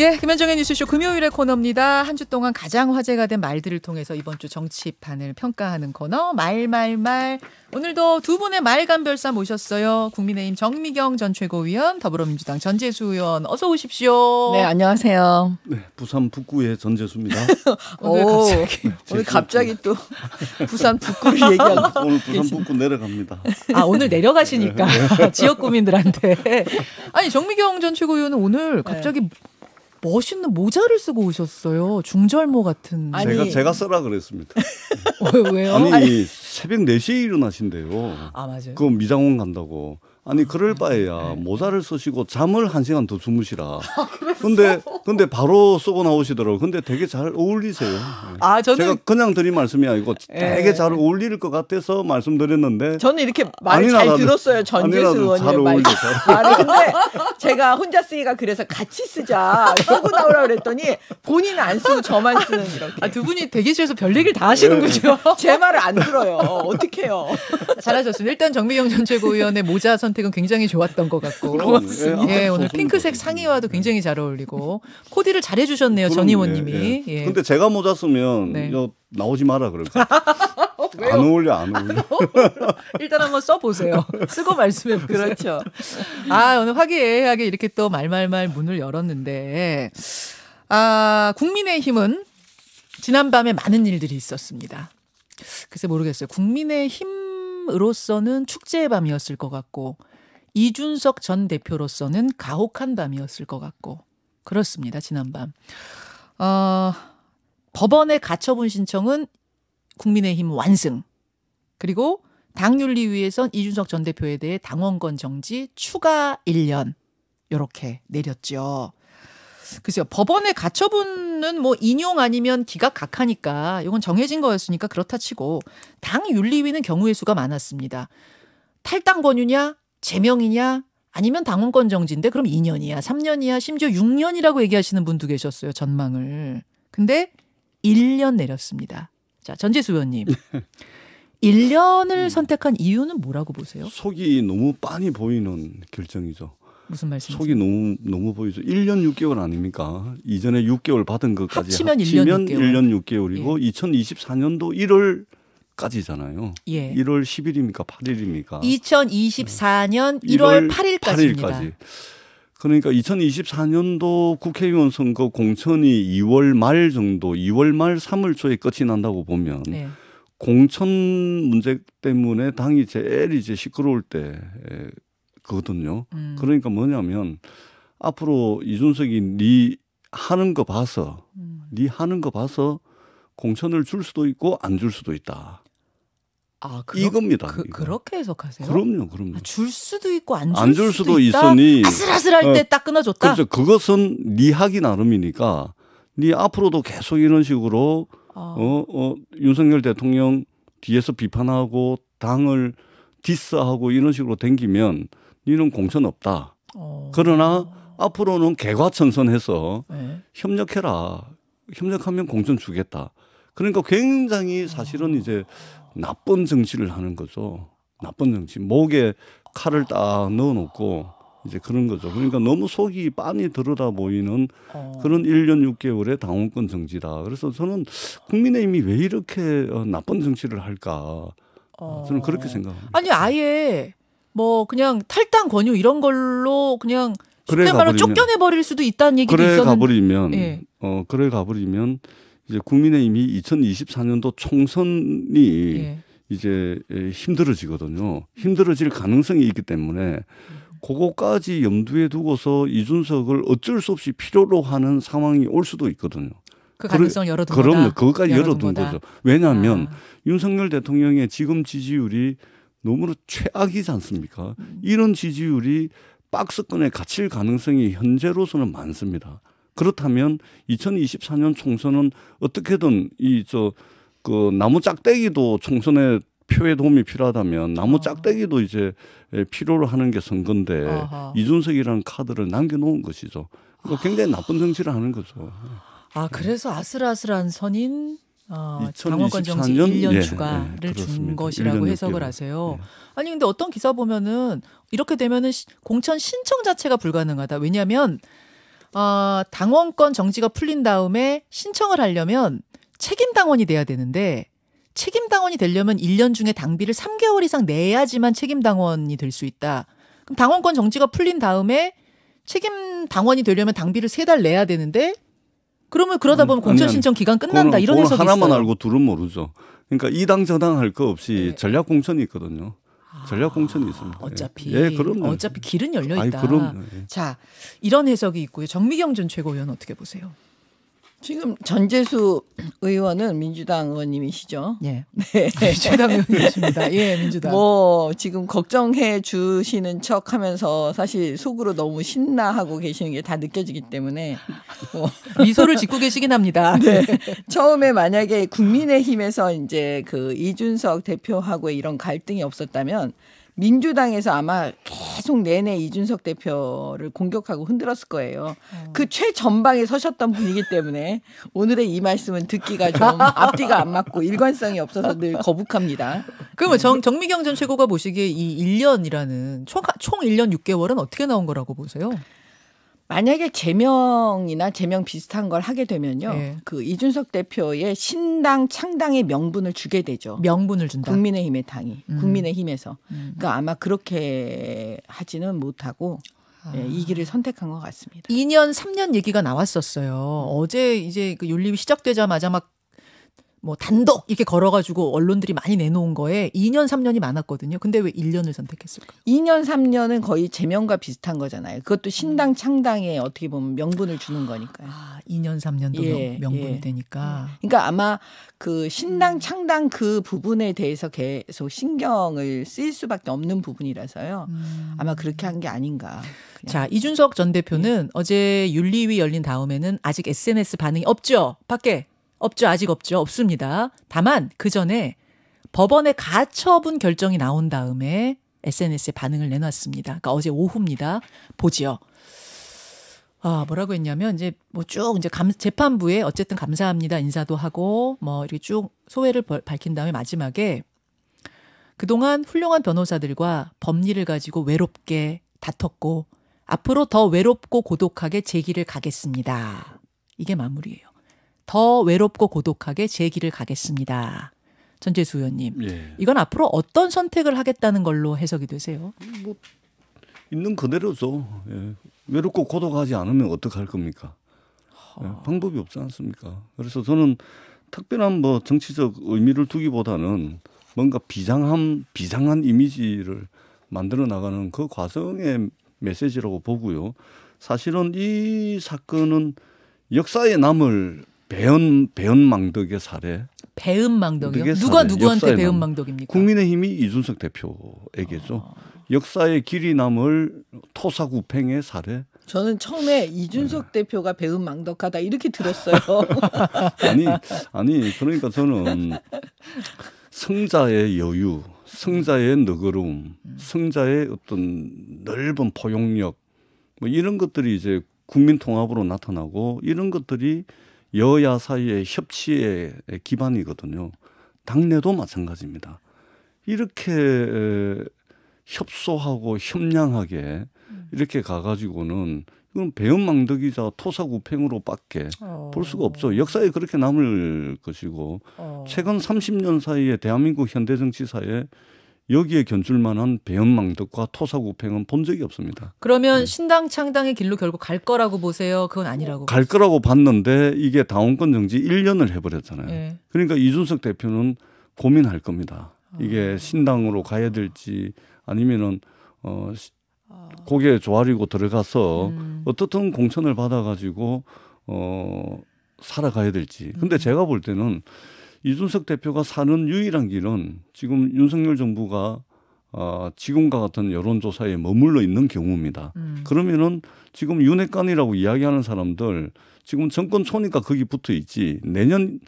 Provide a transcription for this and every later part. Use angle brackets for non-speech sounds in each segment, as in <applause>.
예, 김현정의 뉴스쇼 금요일의 코너입니다. 한 주 동안 가장 화제가 된 말들을 통해서 이번 주 정치판을 평가하는 코너 말말말. 오늘도 두 분의 말간별사 모셨어요. 국민의힘 정미경 전 최고위원, 더불어민주당 전재수 의원 어서 오십시오. 네, 안녕하세요. 네, 부산 북구의 전재수입니다. <laughs> 오 오, 갑자기, 오늘 <laughs> 갑자기 또 부산 북구를 얘기하고 <laughs> 오늘 부산 북구 내려갑니다. 아, 오늘 내려가시니까 네, 네. 지역 구민들한테 아니 정미경 전 최고위원은 오늘 네. 갑자기 네. 멋있는 모자를 쓰고 오셨어요. 중절모 같은. 아니. 제가 제가 쓰라 그랬습니다. <laughs> 왜요? 아니, 아니, 새벽 4시에 일어나신대요. 아 맞아요. 그럼 미장원 간다고. 아니 그럴 네, 바에야 네, 네. 모자를 쓰시고 잠을 한 시간 더 주무시라. <laughs> 아, 근데 근데 바로 쓰고 나오시더라고. 근데 되게 잘 어울리세요. 아 저는 제가 그냥 드린 말씀이 아니고 예. 되게 잘 어울릴 것 같아서 말씀드렸는데 저는 이렇게 말을 잘 들었어요 전재수 의원님 말. 아니 근데 제가 혼자 쓰기가 그래서 같이 쓰자 쓰고 나오라 그랬더니 본인 안 쓰고 저만 쓰는 이렇게. 아두 분이 대기실에서 별 얘기를 다 하시는군요. 예. 제 말을 안 들어요. 어떻게 해요? 잘하셨습니다. 일단 정미경 전 최고위원의 모자 선 선택은 굉장히 좋았던 것 같고. 예, 고맙습니다. 예, 예 오늘 핑크색 네. 상의와도 굉장히 잘 어울리고 코디를 잘해 주셨네요. 전의원 님이. 예, 예. 예. 근데 제가 모자 쓰면 네. 나오지 마라 그러니까. <laughs> 안 어울려 안 어울려. 일단 한번 써 보세요. <laughs> 쓰고 말씀해 보세요. 그렇죠. 아, 오늘 화기애애하게 이렇게 또 말말말 문을 열었는데 아, 국민의 힘은 지난밤에 많은 일들이 있었습니다. 글쎄 모르겠어요. 국민의 힘으로서는 축제의 밤이었을 것 같고 이준석 전 대표로서는 가혹한 밤이었을 것 같고 그렇습니다. 지난밤 어, 법원의 가처분 신청은 국민의힘 완승 그리고 당윤리위에선 이준석 전 대표에 대해 당원권 정지 추가 1년 이렇게 내렸죠. 글쎄요. 법원의 가처분은 뭐 인용 아니면 기각각하니까 이건 정해진 거였으니까 그렇다 치고 당 윤리위는 경우의 수가 많았습니다. 탈당 권유냐 제명이냐 아니면 당원권 정지인데 그럼 2년이야, 3년이야, 심지어 6년이라고 얘기하시는 분도 계셨어요. 전망을. 근데 1년 내렸습니다. 자, 전재수 의원님. 1년을 예. 음. 선택한 이유는 뭐라고 보세요? 속이 너무 빤히 보이는 결정이죠. 무슨 말씀? 속이 너무 너무 보이죠. 1년 6개월 아닙니까? 이전에 6개월 받은 것까지 합치면, 합치면 1년 6개월. 이고 예. 2024년도 1월 까지잖아요 예. 1월 10일입니까? 8일입니까? 2024년 1 1월 8일까지입니다. 8일까지. 그러니까 2024년도 국회의원 선거 공천이 2월 말 정도, 2월 말 3월 초에 끝이 난다고 보면 네. 공천 문제 때문에 당이 제일 이제 시끄러울 때거든요. 음. 그러니까 뭐냐면 앞으로 이준석이 네 하는 거 봐서 음. 네 하는 거 봐서 공천을 줄 수도 있고 안 줄 수도 있다. 아, 그러, 이겁니다. 그, 그렇게 해석하세요? 그럼요, 그럼요. 아, 줄 수도 있고 안 줄 수도, 수도 있으니 아슬아슬할 어, 때딱 끊어줬다. 그래서 그것은 네 하기 나름이니까 네 앞으로도 계속 이런 식으로 아. 어, 어, 윤석열 대통령 뒤에서 비판하고 당을 디스하고 이런 식으로 댕기면 니는 공천 없다. 어. 그러나 앞으로는 개과천선해서 네. 협력해라. 협력하면 공천 주겠다. 그러니까 굉장히 아. 사실은 이제 나쁜 정치를 하는 거죠. 나쁜 정치. 목에 칼을 딱 넣어 놓고 이제 그런 거죠. 그러니까 너무 속이 빤히 들여다 보이는 어. 그런 1년 6개월의 당원권 정지다. 그래서 저는 국민의힘이 왜 이렇게 어, 나쁜 정치를 할까? 어. 저는 그렇게 생각합니다. 아니 아예 뭐 그냥 탈당 권유 이런 걸로 그냥 쉽게 그래 말로 쫓겨내 버릴 수도 있다는 얘기도 그래 있었는데. 그래 가버리면 예. 어 그래 가버리면 이제 국민의힘이 2024년도 총선이 예. 이제 힘들어지거든요. 힘들어질 가능성이 있기 때문에 그거까지 염두에 두고서 이준석을 어쩔 수 없이 필요로 하는 상황이 올 수도 있거든요. 그 가능성 열어둔 그럼, 거다. 그럼요. 그것까지 열어둔, 열어둔 거죠. 왜냐하면 아. 윤석열 대통령의 지금 지지율이 너무나 최악이지 않습니까? 음. 이런 지지율이 박스권에 갇힐 가능성이 현재로서는 많습니다. 그렇다면 2024년 총선은 어떻게든 이 저 그 나무 짝대기도 총선에 표에 도움이 필요하다면 나무 아. 짝대기도 이제 필요로 하는 게 선거인데 이준석이라는 카드를 남겨놓은 것이죠. 그러 그러니까 아. 굉장히 나쁜 정치를 하는 거죠. 아 네. 그래서 아슬아슬한 선인 어, 2 0 2 정치 1년 예, 추가를 예, 준 것이라고 해석을 하세요. 예. 아니 근데 어떤 기사 보면은 이렇게 되면은 공천 신청 자체가 불가능하다. 왜냐하면 어, 당원권 정지가 풀린 다음에 신청을 하려면 책임 당원이 돼야 되는데 책임 당원이 되려면 1년 중에 당비를 3개월 이상 내야지만 책임 당원이 될 수 있다. 그럼 당원권 정지가 풀린 다음에 책임 당원이 되려면 당비를 세 달 내야 되는데 그러면 그러다 보면 음, 공천 신청 기간 끝난다 이런 해석이 하나만 알고 둘은 모르죠. 그러니까 이 당 저당 할 거 없이 네. 전략 공천이 있거든요. 전략 공천이 있습니다. 어차피 예, 예 그럼 어차피 길은 열려 있다. 아니, 그럼, 예. 자 이런 해석이 있고요. 정미경 전 최고위원 어떻게 보세요? 지금 전재수 의원은 민주당 의원님이시죠? 예. 네. 민주당 의원이십니다. 예, 민주당. 뭐, 지금 걱정해 주시는 척 하면서 사실 속으로 너무 신나하고 계시는 게 다 느껴지기 때문에. 뭐. <laughs> 미소를 짓고 계시긴 합니다. <laughs> 네. 처음에 만약에 국민의힘에서 이제 그 이준석 대표하고 이런 갈등이 없었다면 민주당에서 아마 계속 내내 이준석 대표를 공격하고 흔들었을 거예요. 어. 그 최전방에 서셨던 분이기 때문에 오늘의 이 말씀은 듣기가 좀 앞뒤가 안 맞고 일관성이 없어서 늘 거북합니다. 그러면 음. 정, 정미경 전 최고가 보시기에 이 1년이라는 총, 총 1년 6개월은 어떻게 나온 거라고 보세요? 만약에 제명이나 제명 비슷한 걸 하게 되면요. 네. 그 이준석 대표의 신당 창당의 명분을 주게 되죠. 명분을 준다. 국민의힘의 당이 음. 국민의힘에서. 음. 그러니까 아마 그렇게 하지는 못하고 아. 예, 이 길을 선택한 것 같습니다. 2년, 3년 얘기가 나왔었어요. 음. 어제 이제 그 윤리 위 시작되자마자 막뭐 단독 이렇게 걸어가지고 언론들이 많이 내놓은 거에 2년 3년이 많았거든요. 근데 왜 1년을 선택했을까? 요 2년 3년은 거의 제명과 비슷한 거잖아요. 그것도 신당 음. 창당에 어떻게 보면 명분을 주는 거니까요. 아, 2년 3년도 예, 명, 분이 예. 되니까. 음. 그러니까 아마 그 신당 음. 창당 그 부분에 대해서 계속 신경을 쓸 수밖에 없는 부분이라서요. 아마 그렇게 한 게 아닌가. 그냥. 자 이준석 전 대표는 예. 어제 윤리위 열린 다음에는 아직 SNS 반응이 없죠. 밖에 없죠. 아직 없죠. 없습니다. 다만 그 전에 법원의 가처분 결정이 나온 다음에 SNS에 반응을 내놨습니다. 그러니까 어제 오후입니다. 보지요. 아, 뭐라고 했냐면 이제 뭐 쭉 이제 감, 재판부에 어쨌든 감사합니다 인사도 하고 뭐 이렇게 쭉 소회를 밝힌 다음에 마지막에 그동안 훌륭한 변호사들과 법리를 가지고 외롭게 다퉜고 앞으로 더 외롭고 고독하게 제 길을 가겠습니다. 이게 마무리예요. 더 외롭고 고독하게 제 길을 가겠습니다. 전재수 의원님, 예. 이건 앞으로 어떤 선택을 하겠다는 걸로 해석이 되세요? 뭐 있는 그대로죠. 예. 외롭고 고독하지 않으면 어떡할 겁니까? 예. 방법이 없지 않습니까? 그래서 저는 특별한 뭐 정치적 의미를 두기보다는 뭔가 비장한 비장한 이미지를 만들어 나가는 그 과정의 메시지라고 보고요. 사실은 이 사건은 역사에 남을 배은 배은망덕의 사례. 배은망덕이요? 누가 누구한테 배은망덕입니까? 국민의힘이 이준석 대표에게죠. 아. 역사의 길이 남을 토사구팽의 사례. 저는 처음에 이준석 네. 대표가 배은망덕하다 이렇게 들었어요. <laughs> 아니 아니 그러니까 저는 승자의 여유, 승자의 너그러움, 음. 승자의 어떤 넓은 포용력 뭐 이런 것들이 이제 국민 통합으로 나타나고 이런 것들이 여야 사이의 협치의 기반이거든요. 당내도 마찬가지입니다. 이렇게 협소하고 협량하게 음. 이렇게 가가지고는 이건 배은망덕이자 토사구팽으로밖에 어. 볼 수가 없죠. 역사에 그렇게 남을 것이고 어. 최근 30년 사이에 대한민국 현대 정치사에 여기에 견줄만한 배은망덕과 토사구팽은 본 적이 없습니다. 그러면 네. 신당 창당의 길로 결국 갈 거라고 보세요. 그건 아니라고. 갈 보세요. 거라고 봤는데 이게 당원권 정지 1년을 해버렸잖아요. 네. 그러니까 이준석 대표는 고민할 겁니다. 이게 아. 신당으로 가야 될지 아니면은 어 아. 고개 조아리고 들어가서 음. 어떻든 공천을 받아가지고 어 살아가야 될지. 근데 음. 제가 볼 때는 이준석 대표가 사는 유일한 길은 지금 윤석열 정부가 어, 지금과 같은 여론조사에 머물러 있는 경우입니다. 음. 그러면은 지금 윤핵관이라고 이야기하는 사람들 지금 정권 초니까 거기 붙어 있지 내년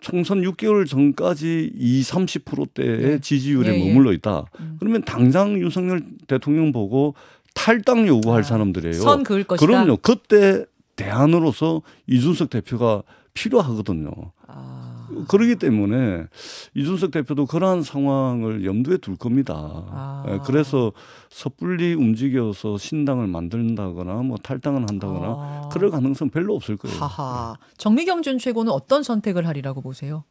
총선 6개월 전까지 2, 30%대의 네. 예, 지지율에 예, 머물러 있다. 예. 음. 그러면 당장 윤석열 대통령 보고 탈당 요구할 아, 사람들이에요. 선 그을 것이다. 그럼요. 그때 대안으로서 이준석 대표가 필요하거든요. 아. 그러기 때문에 이준석 대표도 그러한 상황을 염두에 둘 겁니다. 아. 예, 그래서 섣불리 움직여서 신당을 만든다거나 뭐 탈당을 한다거나 아. 그럴 가능성 별로 없을 거예요. 하하. 정미경 준 최고는 어떤 선택을 하리라고 보세요?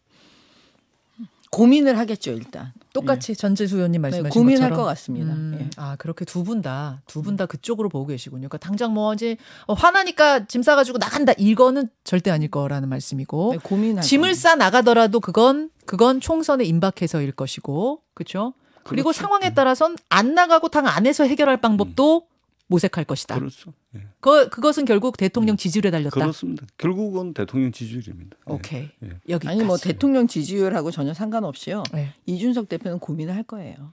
고민을 하겠죠 일단. 똑같이 예. 전재수 의원님 말씀하신 네, 고민할 것처럼. 것 같습니다. 음, 예. 아 그렇게 두 분 다 두 분 다 그쪽으로 보고 계시군요. 그러니까 당장 뭐 이제 어, 화나니까 짐 싸가지고 나간다 이거는 절대 아닐 거라는 말씀이고 네, 고민할 짐을 싸 나가더라도 그건 그건 총선에 임박해서일 것이고 그렇죠. 그리고 그렇죠. 상황에 음. 따라선 안 나가고 당 안에서 해결할 방법도 음. 모색할 것이다. 그렇죠. 예. 그 그것은 결국 대통령 예. 지지율에 달렸다. 그렇습니다. 결국은 대통령 지지율입니다. 예. 오케이. 예. 여기 아니 뭐 대통령 지지율하고 전혀 상관없이요. 예. 이준석 대표는 고민을 할 거예요.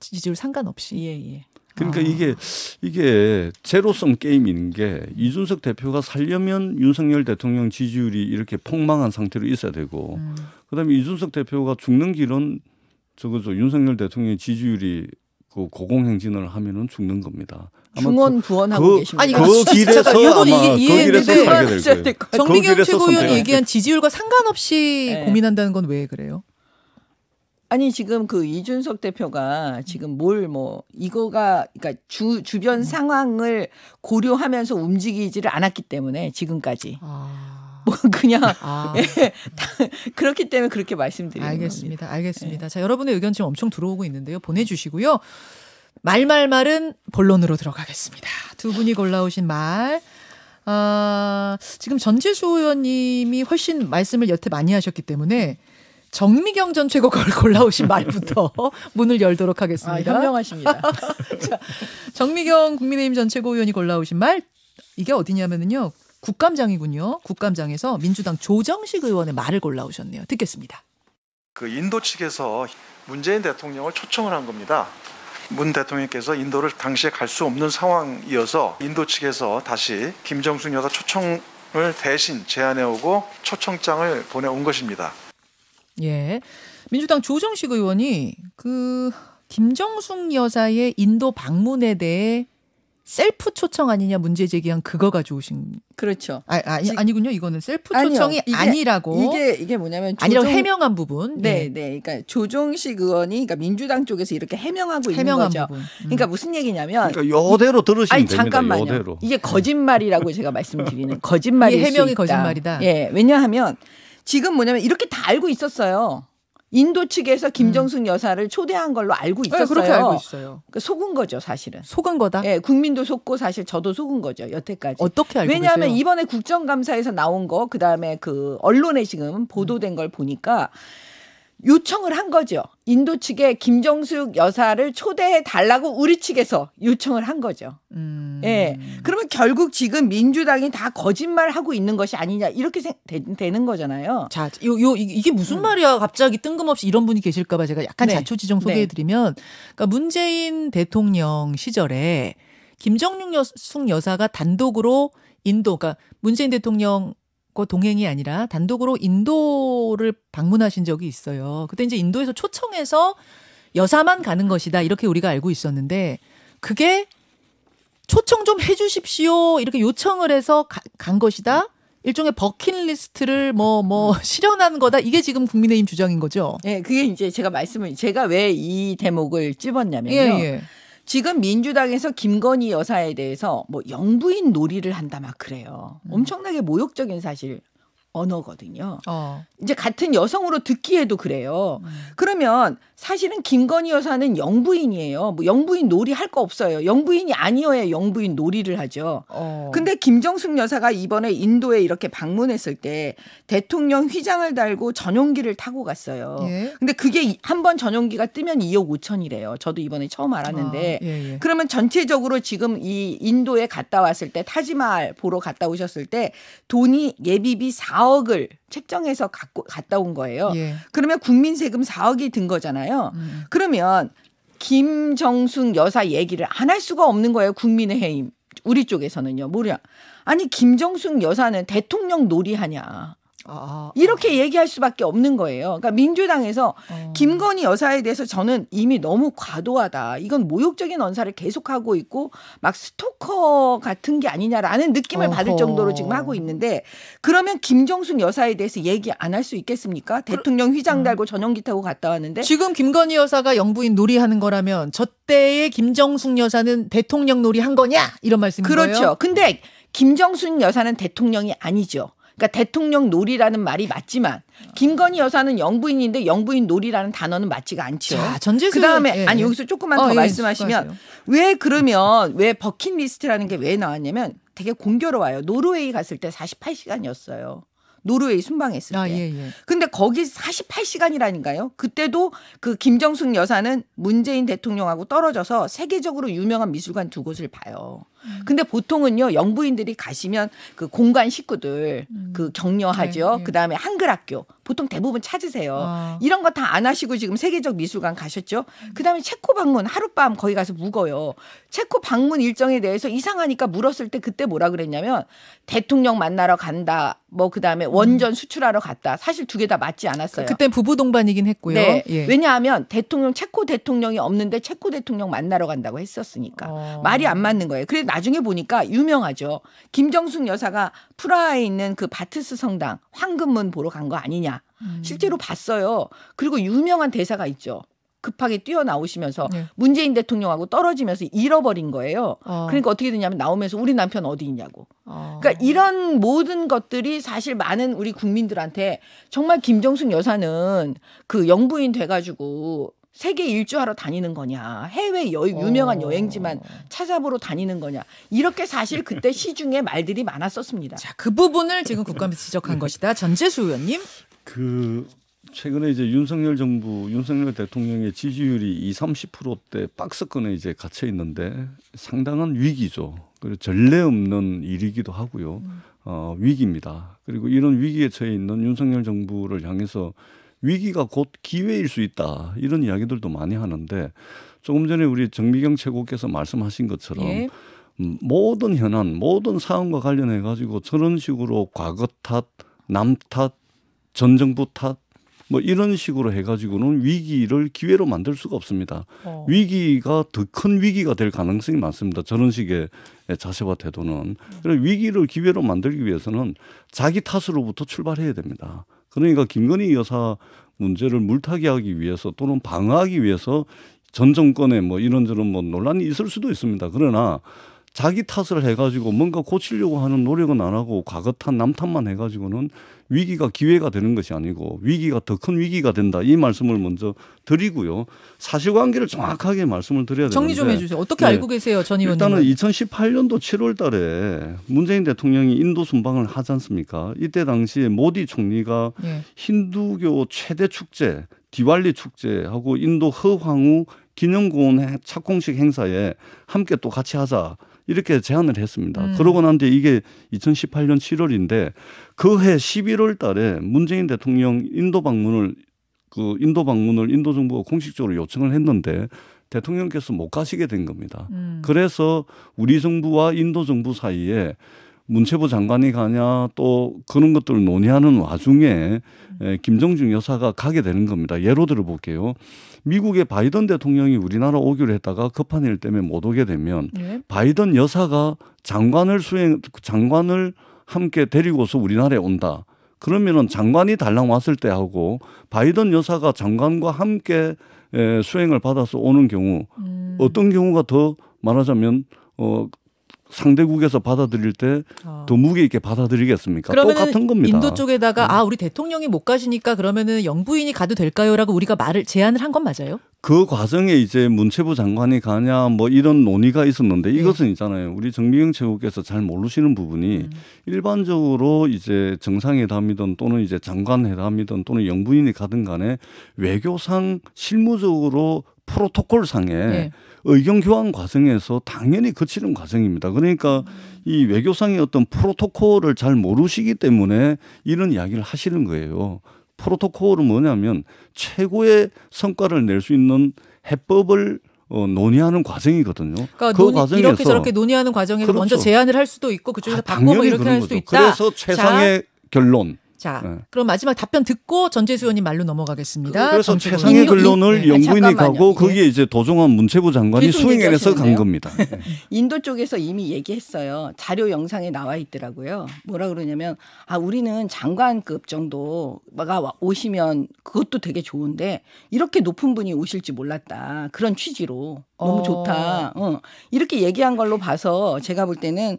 지지율 상관없이. 예, 예. 그러니까 아. 이게 이게 제로섬 게임인 게 이준석 대표가 살려면 윤석열 대통령 지지율이 이렇게 폭망한 상태로 있어야 되고 음. 그다음에 이준석 대표가 죽는 길은 저거죠 윤석열 대통령 지지율이 그 고공행진을 하면은 죽는 겁니다. 중원 그 부원하고 그, 계십니다. 아니, 그 길에서 이건 아마 이해, 그길 정민경 최고위원 얘기한 지지율과 상관없이 네. 고민한다는 건 왜 그래요? 아니 지금 그 이준석 대표가 지금 뭘 뭐 이거가 그러니까 주 주변 음. 상황을 고려하면서 움직이지를 않았기 때문에 지금까지 아. 뭐 <laughs> 그냥 아. 예, 그렇기 때문에 그렇게 말씀드리는 알겠습니다. 겁니다. 알겠습니다. 예. 자 여러분의 의견 지금 엄청 들어오고 있는데요. 보내주시고요. 말말말은 본론으로 들어가겠습니다. 두 분이 골라오신 말. 아, 지금 전재수 의원님이 훨씬 말씀을 여태 많이 하셨기 때문에 정미경 전 최고걸 골라오신 <laughs> 말부터 문을 열도록 아, 하겠습니다. 아, 현명하십니다. <laughs> 자, 정미경 국민의힘 전 최고위원이 골라오신 말 이게 어디냐면요 국감장이군요. 국감장에서 민주당 조정식 의원의 말을 골라오셨네요. 듣겠습니다. 그 인도 측에서 문재인 대통령을 초청을 한 겁니다. 문 대통령께서 인도를 당시에 갈 수 없는 상황이어서 인도 측에서 다시 김정숙 여사 초청을 대신 제안해오고 초청장을 보내온 것입니다. 예. 민주당 조정식 의원이 그 김정숙 여사의 인도 방문에 대해 셀프 초청 아니냐 문제 제기한 그거 가좋으신 그렇죠. 아, 아 아니 아니군요. 이거는 셀프 초청이 아니요, 이게, 아니라고 이게 이게 뭐냐면 조정, 아니라고 해명한 부분. 네, 네. 네. 그러니까 조정식 의원이 그러니까 민주당 쪽에서 이렇게 해명하고 해명한 있는 거죠. 부분. 음. 그러니까 무슨 얘기냐면 그러니까 여대로 들으시면 아니, 됩니다. 잠깐만요. 여대로. 이게 네. 거짓말이라고 제가 말씀드리는 <laughs> 거짓말이 해명이 거짓말이다. 예. 왜냐하면 지금 뭐냐면 이렇게 다 알고 있었어요. 인도 측에서 김정숙 음. 여사를 초대한 걸로 알고 네, 있었어요. 네, 그렇게 알고 있어요. 그러니까 속은 거죠, 사실은. 속은 거다. 예, 네, 국민도 속고 사실 저도 속은 거죠, 여태까지. 어떻게 알고 왜냐하면 계세요? 이번에 국정감사에서 나온 거, 그 다음에 그 언론에 지금 보도된 음. 걸 보니까 요청을 한 거죠. 인도 측에 김정숙 여사를 초대해 달라고 우리 측에서 요청을 한 거죠. 음. 예. 그러면 결국 지금 민주당이 다 거짓말 하고 있는 것이 아니냐 이렇게 생, 되, 는 거잖아요. 자, 요, 요 이게 무슨 음. 말이야? 갑자기 뜬금없이 이런 분이 계실까봐 제가 약간 네. 자초지종 소개해드리면, 네. 그러니까 문재인 대통령 시절에 김정숙 여사가 단독으로 인도, 그러니까 문재인 대통령 없고 동행이 아니라 단독으로 인도를 방문하신 적이 있어요. 그때 이제 인도에서 초청해서 여사만 가는 것이다. 이렇게 우리가 알고 있었는데 그게 초청 좀 해주십시오. 이렇게 요청을 해서 가, 간 것이다. 일종의 버킷리스트를 뭐, 뭐, 음. 실현한 거다. 이게 지금 국민의힘 주장인 거죠. 예, 네, 그게 이제 제가 말씀을, 제가 왜 이 대목을 찝었냐면요. 예, 예. 지금 민주당에서 김건희 여사에 대해서 뭐 영부인 놀이를 한다 막 그래요. 음. 엄청나게 모욕적인 사실 언어거든요. 어. 이제 같은 여성으로 듣기에도 그래요. 음. 그러면 사실은 김건희 여사는 영부인이에요. 뭐 영부인 놀이 할 거 없어요. 영부인이 아니어야 영부인 놀이를 하죠. 어. 근데 김정숙 여사가 이번에 인도에 이렇게 방문했을 때 대통령 휘장을 달고 전용기를 타고 갔어요. 예? 근데 그게 한 번 전용기가 뜨면 2억 5천이래요. 저도 이번에 처음 알았는데 아, 예, 예. 그러면 전체적으로 지금 이 인도에 갔다 왔을 때 타지말 보러 갔다 오셨을 때 돈이 예비비 4억을 책정해서 갖고 갔다 온 거예요. 예. 그러면 국민 세금 4억이 든 거잖아요. 음. 그러면 김정숙 여사 얘기를 안 할 수가 없는 거예요. 국민의힘 우리 쪽에서는요. 뭐냐? 아니 김정숙 여사는 대통령 놀이하냐? 아, 아, 아. 이렇게 얘기할 수밖에 없는 거예요. 그러니까 민주당에서 어. 김건희 여사에 대해서 저는 이미 너무 과도하다. 이건 모욕적인 언사를 계속하고 있고 막 스토커 같은 게 아니냐라는 느낌을 어허. 받을 정도로 지금 하고 있는데 그러면 김정숙 여사에 대해서 얘기 안 할 수 있겠습니까? 대통령 휘장 음. 달고 전용기 타고 갔다 왔는데 지금 김건희 여사가 영부인 놀이하는 거라면 저 때의 김정숙 여사는 대통령 놀이 한 거냐 이런 말씀인 그렇죠. 거예요. 그렇죠. 근데 김정숙 여사는 대통령이 아니죠. 그러니까 대통령 놀이라는 말이 맞지만 김건희 여사는 영부인인데 영부인 놀이라는 단어는 맞지가 않죠. 그 다음에 예, 아니 예. 여기서 조금만 어, 더 예, 예 말씀하시면 수왜 그러면 왜 버킷리스트라는 게 왜 나왔냐면 되게 공교로워요. 노르웨이 갔을 때 48시간이었어요. 노르웨이 순방했을 아, 때. 아, 예, 예. 근데 거기 48시간이라니까요. 그때도 그 김정숙 여사는 문재인 대통령하고 떨어져서 세계적으로 유명한 미술관 두 곳을 봐요. 음. 근데 보통은요 영부인들이 가시면 그 공간 식구들 음. 그 격려하죠. 네, 네. 그 다음에 한글 학교 보통 대부분 찾으세요. 아. 이런 거 다 안 하시고 지금 세계적 미술관 가셨죠. 음. 그 다음에 체코 방문 하룻밤 거기 가서 묵어요. 체코 방문 일정에 대해서 이상하니까 물었을 때 그때 뭐라 그랬냐면 대통령 만나러 간다. 뭐 그 다음에 음. 원전 음. 수출하러 갔다. 사실 두 개 다 맞지 않았어요. 그, 그때 부부 동반이긴 했고요. 네. 예. 왜냐하면 대통령 체코 대통령이 없는데 체코 대통령 만나러 간다고 했었으니까 어. 말이 안 맞는 거예요. 그래 나중에 보니까 유명하죠. 김정숙 여사가 프라하에 있는 그 바트스 성당 황금문 보러 간 거 아니냐. 음. 실제로 봤어요. 그리고 유명한 대사가 있죠. 급하게 뛰어나오시면서 네. 문재인 대통령하고 떨어지면서 잃어버린 거예요. 어. 그러니까 어떻게 되냐면 나오면서 우리 남편 어디 있냐고. 어. 그러니까 이런 모든 것들이 사실 많은 우리 국민들한테 정말 김정숙 여사는 그 영부인 돼가지고 세계 일주하러 다니는 거냐, 해외 여, 유명한 어. 여행지만 찾아보러 다니는 거냐, 이렇게 사실 그때 시중에 말들이 많았었습니다. 자, 그 부분을 지금 국감에서 지적한 네. 것이다. 전재수 의원님. 그 최근에 이제 윤석열 정부, 윤석열 대통령의 지지율이 2, 30%대 박스권에 이제 갇혀 있는데 상당한 위기죠. 그리고 전례 없는 일이기도 하고요. 음. 어, 위기입니다. 그리고 이런 위기에 처해 있는 윤석열 정부를 향해서 위기가 곧 기회일 수 있다 이런 이야기들도 많이 하는데 조금 전에 우리 정미경 최고께서 말씀하신 것처럼 예. 음, 모든 현안, 모든 사안과 관련해 가지고 저런 식으로 과거 탓, 남 탓, 전 정부 탓, 뭐 이런 식으로 해가지고는 위기를 기회로 만들 수가 없습니다. 어. 위기가 더 큰 위기가 될 가능성이 많습니다. 저런 식의 자세와 태도는. 음. 위기를 기회로 만들기 위해서는 자기 탓으로부터 출발해야 됩니다. 그러니까 김건희 여사 문제를 물타기하기 위해서 또는 방어하기 위해서 전 정권에 뭐 이런저런 뭐 논란이 있을 수도 있습니다. 그러나 자기 탓을 해가지고 뭔가 고치려고 하는 노력은 안 하고 과거 탓, 남 탓만 해가지고는 위기가 기회가 되는 것이 아니고 위기가 더 큰 위기가 된다 이 말씀을 먼저 드리고요. 사실관계를 정확하게 말씀을 드려야 되는데 정리 좀 해주세요. 어떻게 네. 알고 계세요, 전 의원님? 일단은 2018년도 7월달에 문재인 대통령이 인도 순방을 하지 않습니까? 이때 당시에 모디 총리가 네. 힌두교 최대 축제 디왈리 축제하고 인도 허황후 기념공원 착공식 행사에 함께 또 같이 하자 이렇게 제안을 했습니다. 음. 그러고 난 뒤에 이게 2018년 7월인데 그해 11월 달에 문재인 대통령 인도 방문을 그 인도 방문을 인도 정부가 공식적으로 요청을 했는데 대통령께서 못 가시게 된 겁니다. 음. 그래서 우리 정부와 인도 정부 사이에 문체부 장관이 가냐 또 그런 것들을 논의하는 와중에 김정중 여사가 가게 되는 겁니다. 예로 들어볼게요. 미국의 바이든 대통령이 우리나라 오기로 했다가 급한 일 때문에 못 오게 되면 네. 바이든 여사가 장관을 수행 장관을 함께 데리고서 우리나라에 온다. 그러면은 장관이 달랑 왔을 때 하고 바이든 여사가 장관과 함께 에, 수행을 받아서 오는 경우 음. 어떤 경우가 더 말하자면 어 상대국에서 받아들일 때더 아. 무게 있게 받아들이겠습니까? 똑같은 겁니다. 인도 쪽에다가 음. 아 우리 대통령이 못 가시니까 그러면은 영부인이 가도 될까요?라고 우리가 말을 제안을 한 건 맞아요? 그 과정에 이제 문체부 장관이 가냐 뭐 이런 논의가 있었는데 네. 이것은 네. 있잖아요. 우리 정미경 최고께서 잘 모르시는 부분이 음. 일반적으로 이제 정상회담이든 또는 이제 장관회담이든 또는 영부인이 가든 간에 외교상 실무적으로 프로토콜상에 네. 의견 교환 과정에서 당연히 거치는 과정입니다. 그러니까 이 외교상의 어떤 프로토콜을 잘 모르시기 때문에 이런 이야기를 하시는 거예요. 프로토콜은 뭐냐면 최고의 성과를 낼 수 있는 해법을 어, 논의하는 과정이거든요. 그러니까 그 논의, 과정에서 이렇게 저렇게 논의하는 과정에서 그렇죠. 먼저 제안을 할 수도 있고 그쪽에서 아, 바꾸고 뭐 이렇게 할 수도 있다. 그래서 최상의 자. 결론 자, 네. 그럼 마지막 답변 듣고 전재수 의원님 말로 넘어가겠습니다. 그, 그래서 최상의 근론을 네. 연구인이 가고 네. 거기에 이제 도종환 문체부 장관이 수행해서 간 겁니다. 네. <laughs> 인도 쪽에서 이미 얘기했어요. 자료 영상에 나와 있더라고요. 뭐라 그러냐면 아 우리는 장관급 정도가 오시면 그것도 되게 좋은데 이렇게 높은 분이 오실지 몰랐다. 그런 취지로 너무 어. 좋다. 어. 이렇게 얘기한 걸로 봐서 제가 볼 때는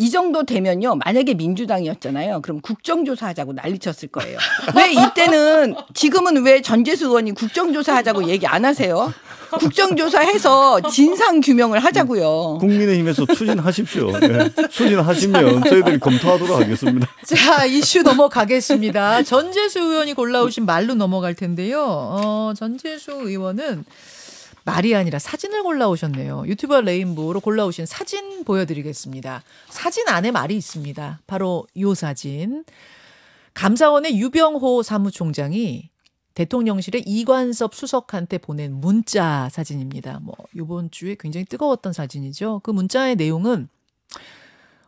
이 정도 되면요. 만약에 민주당이었잖아요. 그럼 국정조사하자고 난리쳤을 거예요. 왜 이때는 지금은 왜 전재수 의원이 국정조사하자고 얘기 안 하세요? 국정조사해서 진상 규명을 하자고요. 국민의힘에서 추진하십시오. 네. 추진하시면 저희들이 검토하도록 하겠습니다. 자 이슈 넘어가겠습니다. 전재수 의원이 골라오신 말로 넘어갈 텐데요. 어, 전재수 의원은 말이 아니라 사진을 골라오셨네요. 유튜버 레인보우로 골라오신 사진 보여드리겠습니다. 사진 안에 말이 있습니다. 바로 요 사진. 감사원의 유병호 사무총장이 대통령실의 이관섭 수석한테 보낸 문자 사진입니다. 뭐 이번 주에 굉장히 뜨거웠던 사진이죠. 그 문자의 내용은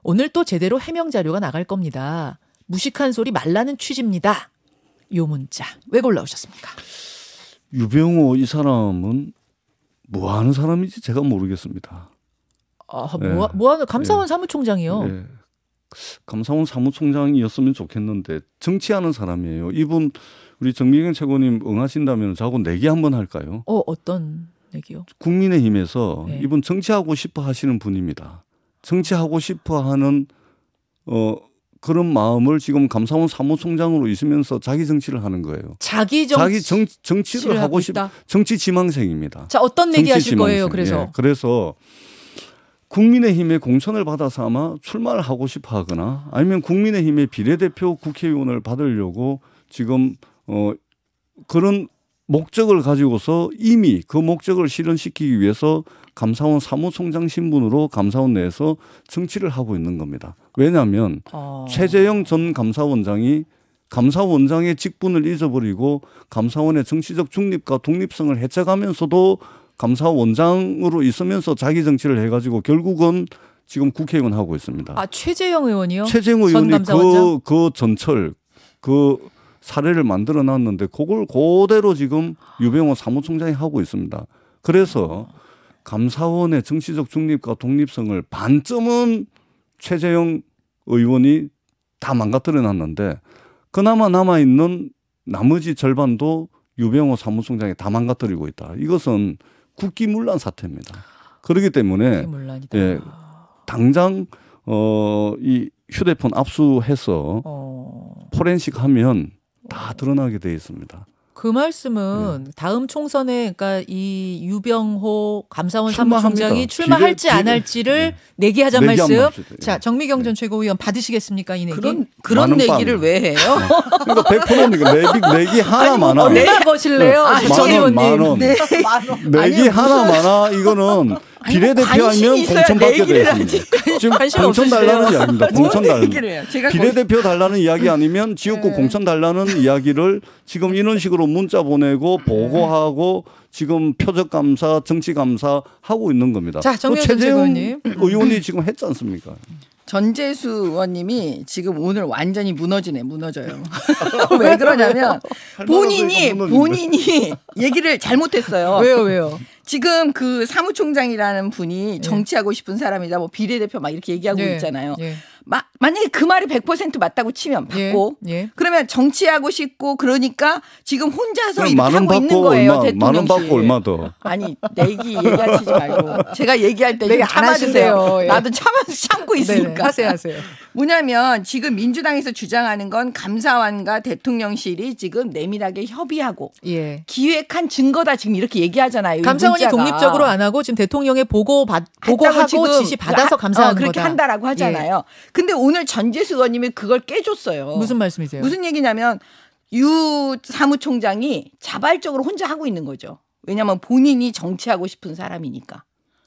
오늘 또 제대로 해명 자료가 나갈 겁니다. 무식한 소리 말라는 취지입니다. 요 문자 왜 골라오셨습니까? 유병호 이 사람은 뭐 하는 사람인지 제가 모르겠습니다. 아, 뭐, 예. 뭐 하는 예. 감사원 예. 사무총장이요? 예. 감사원 사무총장이었으면 좋겠는데 정치하는 사람이에요. 이분 우리 정미경 최고님 응하신다면 저하고 내기 한 번 할까요? 어 어떤 내기요? 국민의힘에서 네. 이분 정치하고 싶어 하시는 분입니다. 정치하고 싶어 하는 어 그런 마음을 지금 감사원 사무총장으로 있으면서 자기 정치를 하는 거예요. 자기 정치 정, 정치를 하고, 싶다. 정치 지망생입니다. 자 어떤 얘기 하실 지망생. 거예요? 그래서 예, 그래서 국민의힘의 공천을 받아서 아마 출마를 하고 싶어 하거나 아니면 국민의힘의 비례대표 국회의원을 받으려고 지금 어 그런 목적을 가지고서 이미 그 목적을 실현시키기 위해서 감사원 사무총장 신분으로 감사원 내에서 정치를 하고 있는 겁니다. 왜냐하면 어. 최재형 전 감사원장이 감사원장의 직분을 잊어버리고 감사원의 정치적 중립과 독립성을 해쳐가면서도 감사원장으로 있으면서 자기 정치를 해가지고 결국은 지금 국회의원 하고 있습니다. 아 최재형 의원이요? 최재형 의원이 그그 그 전철 그 사례를 만들어 놨는데 그걸 그대로 지금 유병호 사무총장이 하고 있습니다. 그래서 감사원의 정치적 중립과 독립성을 반쯤은 최재형 의원이 다 망가뜨려 놨는데 그나마 남아 있는 나머지 절반도 유병호 사무총장이 다 망가뜨리고 있다. 이것은 국기문란 사태입니다. 그렇기 때문에 예, 당장 어, 이 휴대폰 압수해서 어... 포렌식 하면 다 드러나게 돼 있습니다. 그 말씀은 네. 다음 총선에 그러니까 이 유병호 감사원 사무총장이 출마할지 비례, 안 할지를 네. 내기하자 말씀. 네. 자 정미경 네. 최고위원 받으시겠습니까 이 내기? 그런 그런 내기를 빵. 왜 해요? 네. 그러니까 100%니까 내기 내기 뭐 하나만 하 뭐 내기 거실래요, 최원만 원. 만 원. 네. 내기 하나만 하 이거는 뭐 비례대표하면 공천받게 되는 거예요. 지금 <laughs> 공천 달라는 이야기입니다. 공천 달라는. 비례대표 달라는 이야기 음. 아니면 지역구 네. 음. 공천 달라는 이야기를 지금 이런 식으로 문자 보내고 음. 보고하고 지금 표적 감사, 정치 감사 하고 있는 겁니다. 자, 최재형 의원이 지금 했지 않습니까? 전재수 의원님이 지금 오늘 완전히 무너지네 무너져요. <laughs> 왜 그러냐면 본인이 본인이 얘기를 잘못했어요. <laughs> 왜요 왜요? 지금 그 사무총장이라는 분이 예. 정치하고 싶은 사람이다, 뭐 비례대표 막 이렇게 얘기하고 네. 있잖아요. 예. 마, 만약에 그 말이 100% 맞다고 치면 예, 받고 예, 예. 그러면 정치하고 싶고 그러니까 지금 혼자서 이렇게 하고 받고 있는 거예요. 얼마, 대통령 만원 받고 얼마 더? 아니 내기 얘 얘기하시지 말고 <laughs> 제가 얘기할 때 네, 참아주세요. 예. 나도 참아서 참고 네, 네, 있으니까. 네네, 하세요, 하세요. 뭐냐면 지금 민주당에서 주장하는 건 감사원과 대통령실이 지금 내밀하게 협의하고 예. 기획한 증거다 지금 이렇게 얘기하잖아요. 감사원이 독립적으로 안 하고 지금 대통령의 보고 받, 보고하고 지시 받아서 어, 감사하는 어, 그렇게 거다. 한다라고 예. 하잖아요. 근데 오늘 전재수 의원님이 그걸 깨줬어요. 무슨 말씀이세요? 무슨 얘기냐면 유 사무총장이 자발적으로 혼자 하고 있는 거죠. 왜냐하면 본인이 정치하고 싶은 사람이니까.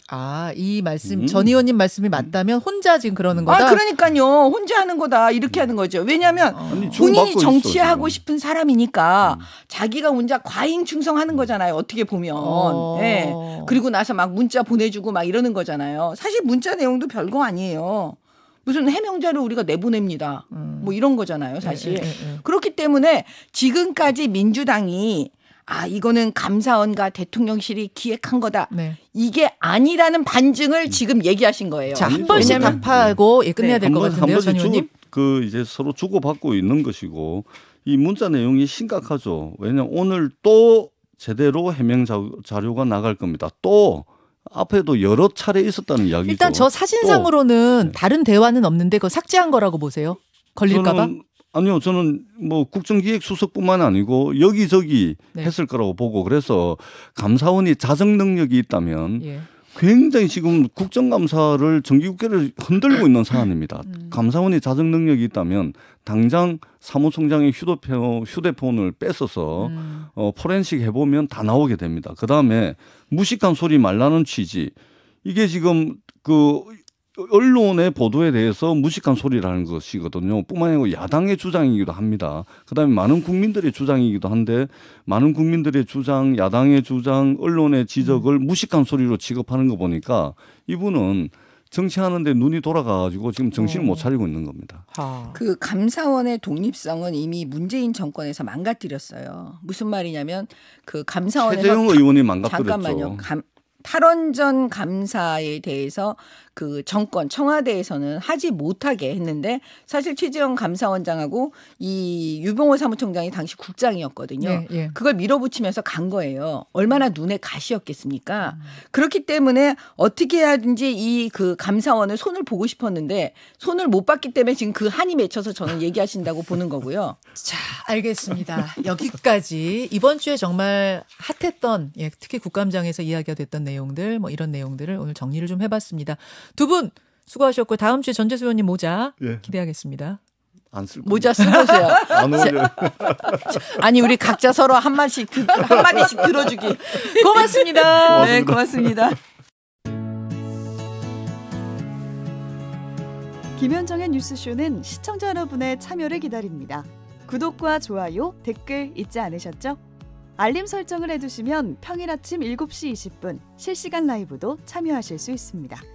아, 이 말씀 음. 전 의원님 말씀이 맞다면 혼자 지금 그러는 거다. 아, 그러니까요. 혼자 하는 거다. 이렇게 하는 거죠. 왜냐하면 아 본인이 정치하고 있어, 싶은 사람이니까 음. 자기가 혼자 과잉 충성하는 거잖아요. 어떻게 보면. 어. 예. 그리고 나서 막 문자 보내주고 막 이러는 거잖아요. 사실 문자 내용도 별거 아니에요. 무슨 해명자를 우리가 내보냅니다. 음. 뭐 이런 거잖아요, 사실. 네, 네, 네, 그렇기 때문에 지금까지 민주당이 아 이거는 감사원과 대통령실이 기획한 거다. 네. 이게 아니라는 반증을 지금 얘기하신 거예요. 자, 한 음. 번씩 답하고 예, 끝내야 될 것 같은데요, 전 의원님. 그 이제 서로 주고받고 있는 것이고 이 문자 내용이 심각하죠. 왜냐면 하 오늘 또 제대로 해명 자료가 나갈 겁니다. 또 앞에도 여러 차례 있었다는 이야기죠. 일단 저 사진상으로는 또, 네. 다른 대화는 없는데 그 삭제한 거라고 보세요. 걸릴까 봐? 아니요, 저는 뭐 국정기획수석뿐만 아니고 여기저기 네. 했을 거라고 보고 그래서 감사원이 자정 능력이 있다면 예. 굉장히 지금 국정감사를 정기국회를 흔들고 있는 사안입니다. 음. 감사원이 자정 능력이 있다면 당장 사무총장의 휴대폰, 을 뺏어서 음. 어, 포렌식 해보면 다 나오게 됩니다. 그 다음에 무식한 소리 말라는 취지. 이게 지금 그 언론의 보도에 대해서 무식한 소리라는 것이거든요. 뿐만 아니고 야당의 주장이기도 합니다. 그다음에 많은 국민들의 주장이기도 한데 많은 국민들의 주장, 야당의 주장, 언론의 지적을 무식한 소리로 취급하는 거 보니까 이분은 정치하는데 눈이 돌아가가지고 지금 정신을 어. 못 차리고 있는 겁니다. 아. 그 감사원의 독립성은 이미 문재인 정권에서 망가뜨렸어요. 무슨 말이냐면 그 감사원에서 최재형 의원이 망가뜨렸죠. 잠깐만요. 감, 탈원전 감사에 대해서 그 정권 청와대에서는 하지 못하게 했는데 사실 최지영 감사원장하고 이 유병호 사무총장이 당시 국장이었거든요. 네, 예. 그걸 밀어붙이면서 간 거예요. 얼마나 눈에 가시였겠습니까? 음. 그렇기 때문에 어떻게 해야든지 이 그 감사원을 손을 보고 싶었는데 손을 못 봤기 때문에 지금 그 한이 맺혀서 저는 얘기하신다고 <laughs> 보는 거고요. 자, 알겠습니다. 여기까지 이번 주에 정말 핫했던 예, 특히 국감장에서 이야기가 됐던 내용들 뭐 이런 내용들을 오늘 정리를 좀 해봤습니다. 두분 수고하셨고 다음 주에 전재수 의원님 모자 예. 기대하겠습니다. 모자 쓰고세요. <laughs> 안 어울려. 아니 우리 각자 서로 한 마디씩 그, 한 마디씩 들어주기. 고맙습니다. <laughs> 고맙습니다. 네, 고맙습니다. 김현정의 뉴스쇼는 시청자 여러분의 참여를 기다립니다. 구독과 좋아요, 댓글 잊지 않으셨죠? 알림 설정을 해두시면 평일 아침 7시 20분 실시간 라이브도 참여하실 수 있습니다.